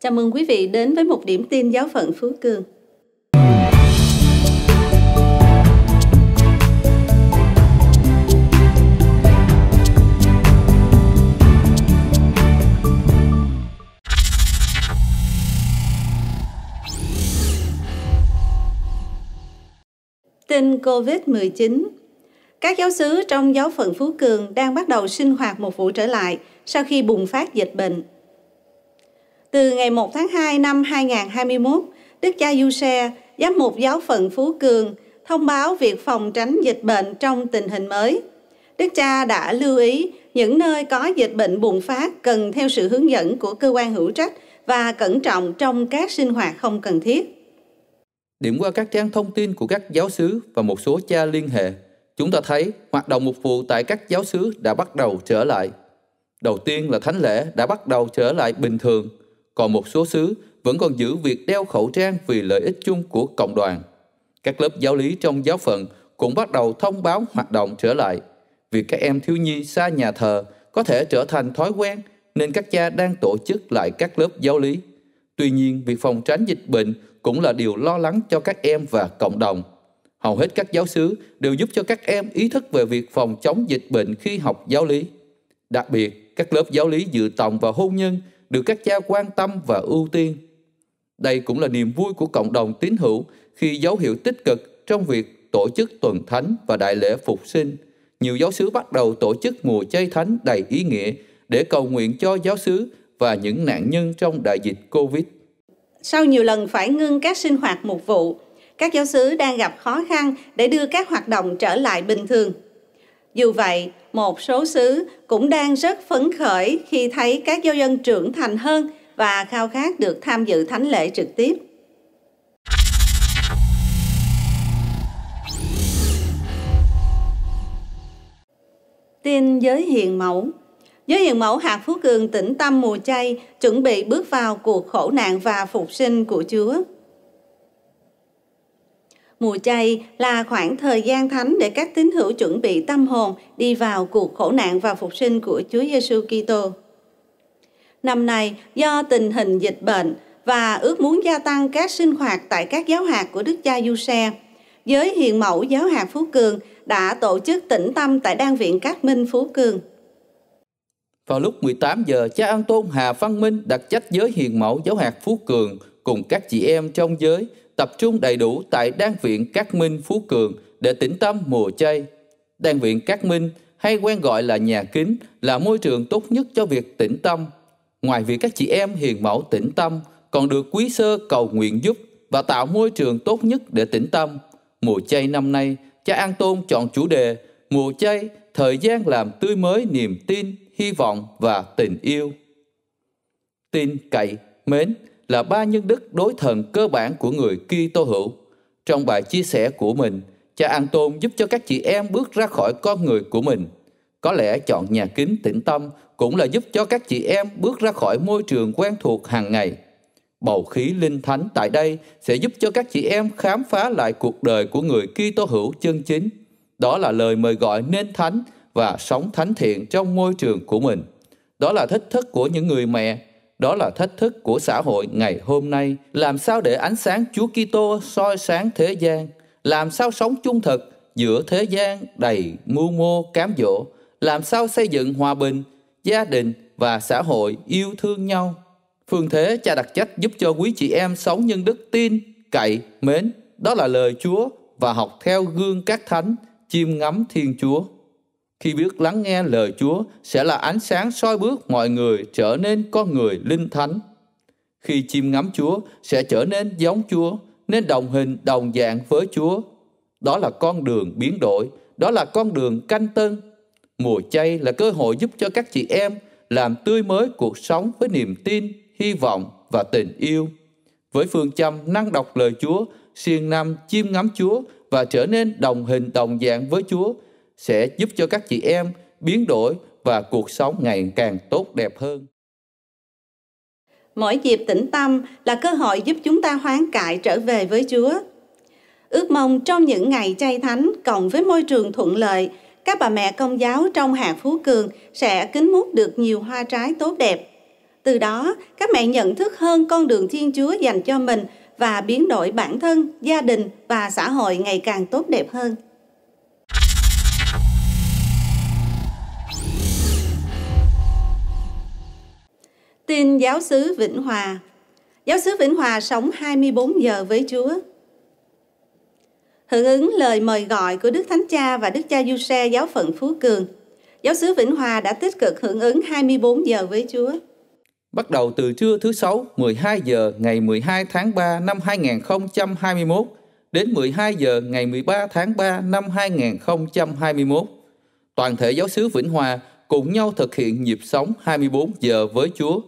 Chào mừng quý vị đến với một điểm tin giáo phận Phú Cường. Tin COVID-19 Các giáo sứ trong giáo phận Phú Cường đang bắt đầu sinh hoạt một vụ trở lại sau khi bùng phát dịch bệnh từ ngày 1 tháng 2 năm 2021, Đức cha Du Xe, giám mục giáo phận Phú Cường, thông báo việc phòng tránh dịch bệnh trong tình hình mới. Đức cha đã lưu ý những nơi có dịch bệnh bùng phát cần theo sự hướng dẫn của cơ quan hữu trách và cẩn trọng trong các sinh hoạt không cần thiết. Điểm qua các trang thông tin của các giáo sứ và một số cha liên hệ, chúng ta thấy hoạt động mục vụ tại các giáo sứ đã bắt đầu trở lại. Đầu tiên là thánh lễ đã bắt đầu trở lại bình thường – còn một số xứ vẫn còn giữ việc đeo khẩu trang vì lợi ích chung của cộng đoàn. Các lớp giáo lý trong giáo phận cũng bắt đầu thông báo hoạt động trở lại. Việc các em thiếu nhi xa nhà thờ có thể trở thành thói quen nên các cha đang tổ chức lại các lớp giáo lý. Tuy nhiên, việc phòng tránh dịch bệnh cũng là điều lo lắng cho các em và cộng đồng. Hầu hết các giáo xứ đều giúp cho các em ý thức về việc phòng chống dịch bệnh khi học giáo lý. Đặc biệt, các lớp giáo lý dự tòng và hôn nhân – được các cha quan tâm và ưu tiên. Đây cũng là niềm vui của cộng đồng tín hữu khi dấu hiệu tích cực trong việc tổ chức tuần thánh và đại lễ phục sinh. Nhiều giáo sứ bắt đầu tổ chức mùa chay thánh đầy ý nghĩa để cầu nguyện cho giáo sứ và những nạn nhân trong đại dịch Covid. Sau nhiều lần phải ngưng các sinh hoạt mục vụ, các giáo sứ đang gặp khó khăn để đưa các hoạt động trở lại bình thường. Dù vậy, một số xứ cũng đang rất phấn khởi khi thấy các giáo dân trưởng thành hơn và khao khát được tham dự thánh lễ trực tiếp. Tin giới hiền mẫu Giới hiền mẫu hạt Phú Cường tỉnh Tâm Mùa Chay chuẩn bị bước vào cuộc khổ nạn và phục sinh của Chúa. Mùa chay là khoảng thời gian thánh để các tín hữu chuẩn bị tâm hồn đi vào cuộc khổ nạn và phục sinh của Chúa Giêsu Kitô. Năm nay, do tình hình dịch bệnh và ước muốn gia tăng các sinh hoạt tại các giáo hạt của Đức Cha Du Xe, giới hiền mẫu giáo hạt Phú Cường đã tổ chức tĩnh tâm tại Đan viện Cát Minh Phú Cường. Vào lúc 18 giờ, cha An Tôn Hà Văn Minh đặt trách giới hiền mẫu giáo hạt Phú Cường cùng các chị em trong giới tập trung đầy đủ tại Đan viện Cát Minh Phú Cường để tĩnh tâm mùa chay. Đan viện Cát Minh hay quen gọi là nhà kính là môi trường tốt nhất cho việc tĩnh tâm. Ngoài việc các chị em hiền mẫu tĩnh tâm còn được quý sơ cầu nguyện giúp và tạo môi trường tốt nhất để tĩnh tâm. Mùa chay năm nay, cha An Tôn chọn chủ đề Mùa chay, thời gian làm tươi mới niềm tin, hy vọng và tình yêu. Tin cậy, mến là ba nhân đức đối thần cơ bản của người Kitô hữu. Trong bài chia sẻ của mình, cha An Tôn giúp cho các chị em bước ra khỏi con người của mình. Có lẽ chọn nhà kính tĩnh tâm cũng là giúp cho các chị em bước ra khỏi môi trường quen thuộc hàng ngày. Bầu khí linh thánh tại đây sẽ giúp cho các chị em khám phá lại cuộc đời của người Kitô hữu chân chính. Đó là lời mời gọi nên thánh và sống thánh thiện trong môi trường của mình. Đó là thách thức của những người mẹ, đó là thách thức của xã hội ngày hôm nay. Làm sao để ánh sáng Chúa Kitô soi sáng thế gian? Làm sao sống trung thực giữa thế gian đầy mưu mô cám dỗ? Làm sao xây dựng hòa bình, gia đình và xã hội yêu thương nhau? Phương Thế cha đặc trách giúp cho quý chị em sống nhân đức tin, cậy, mến. Đó là lời Chúa và học theo gương các thánh, chiêm ngắm Thiên Chúa. Khi biết lắng nghe lời Chúa sẽ là ánh sáng soi bước mọi người trở nên con người linh thánh. Khi chim ngắm Chúa sẽ trở nên giống Chúa, nên đồng hình đồng dạng với Chúa. Đó là con đường biến đổi, đó là con đường canh tân. Mùa chay là cơ hội giúp cho các chị em làm tươi mới cuộc sống với niềm tin, hy vọng và tình yêu. Với phương châm năng đọc lời Chúa, siêng năng chim ngắm Chúa và trở nên đồng hình đồng dạng với Chúa sẽ giúp cho các chị em biến đổi và cuộc sống ngày càng tốt đẹp hơn. Mỗi dịp tĩnh tâm là cơ hội giúp chúng ta hoán cải trở về với Chúa. Ước mong trong những ngày chay thánh cộng với môi trường thuận lợi, các bà mẹ công giáo trong hạt Phú Cường sẽ kính mút được nhiều hoa trái tốt đẹp. Từ đó, các mẹ nhận thức hơn con đường Thiên Chúa dành cho mình và biến đổi bản thân, gia đình và xã hội ngày càng tốt đẹp hơn. Tin giáo sứ Vĩnh Hòa. Giáo sứ Vĩnh Hòa sống 24 giờ với Chúa. Hưởng ứng lời mời gọi của Đức Thánh Cha và Đức Cha Du Xe giáo phận Phú Cường, giáo sứ Vĩnh Hòa đã tích cực hưởng ứng 24 giờ với Chúa. Bắt đầu từ trưa thứ Sáu 12 giờ ngày 12 tháng 3 năm 2021 đến 12 giờ ngày 13 tháng 3 năm 2021, toàn thể giáo sứ Vĩnh Hòa cùng nhau thực hiện nhịp sống 24 giờ với Chúa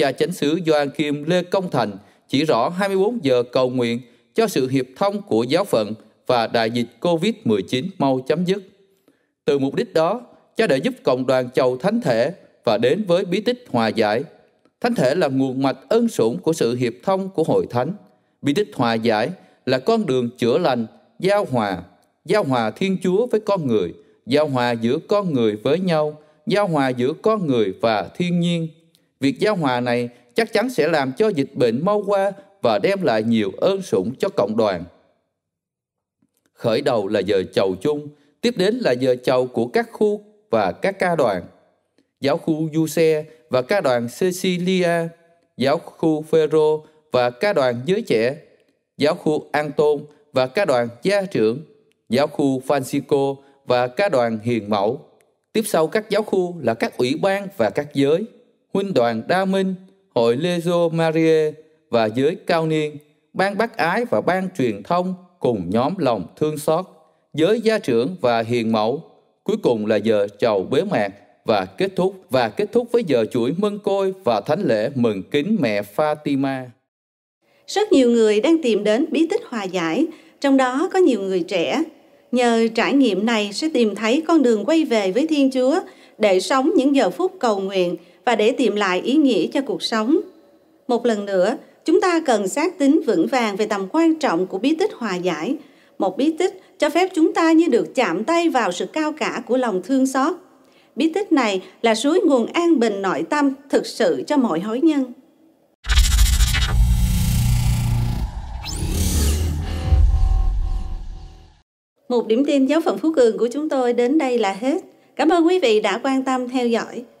cha chánh xứ Kim Lê Công Thành chỉ rõ 24 giờ cầu nguyện cho sự hiệp thông của giáo phận và đại dịch COVID-19 mau chấm dứt. Từ mục đích đó, cha đã giúp cộng đoàn chầu thánh thể và đến với bí tích hòa giải. Thánh thể là nguồn mạch ân sủng của sự hiệp thông của hội thánh. Bí tích hòa giải là con đường chữa lành, giao hòa, giao hòa Thiên Chúa với con người, giao hòa giữa con người với nhau, giao hòa giữa con người và thiên nhiên Việc giao hòa này chắc chắn sẽ làm cho dịch bệnh mau qua và đem lại nhiều ơn sủng cho cộng đoàn. Khởi đầu là giờ chầu chung, tiếp đến là giờ chầu của các khu và các ca đoàn. Giáo khu du xe và ca đoàn Cecilia, giáo khu Ferro và ca đoàn giới trẻ, giáo khu An Tôn và ca đoàn gia trưởng, giáo khu Francisco và ca đoàn hiền mẫu. Tiếp sau các giáo khu là các ủy ban và các giới huynh đoàn Đa Minh, hội Lezo Marie và giới cao niên, ban bác ái và ban truyền thông cùng nhóm lòng thương xót, giới gia trưởng và hiền mẫu. Cuối cùng là giờ chầu bế mạc và kết thúc và kết thúc với giờ chuỗi mân côi và thánh lễ mừng kính mẹ Fatima. Rất nhiều người đang tìm đến bí tích hòa giải, trong đó có nhiều người trẻ. Nhờ trải nghiệm này sẽ tìm thấy con đường quay về với Thiên Chúa để sống những giờ phút cầu nguyện và để tìm lại ý nghĩa cho cuộc sống. Một lần nữa, chúng ta cần xác tính vững vàng về tầm quan trọng của bí tích hòa giải. Một bí tích cho phép chúng ta như được chạm tay vào sự cao cả của lòng thương xót. Bí tích này là suối nguồn an bình nội tâm thực sự cho mọi hối nhân. Một điểm tin giáo phận Phú Cường của chúng tôi đến đây là hết. Cảm ơn quý vị đã quan tâm theo dõi.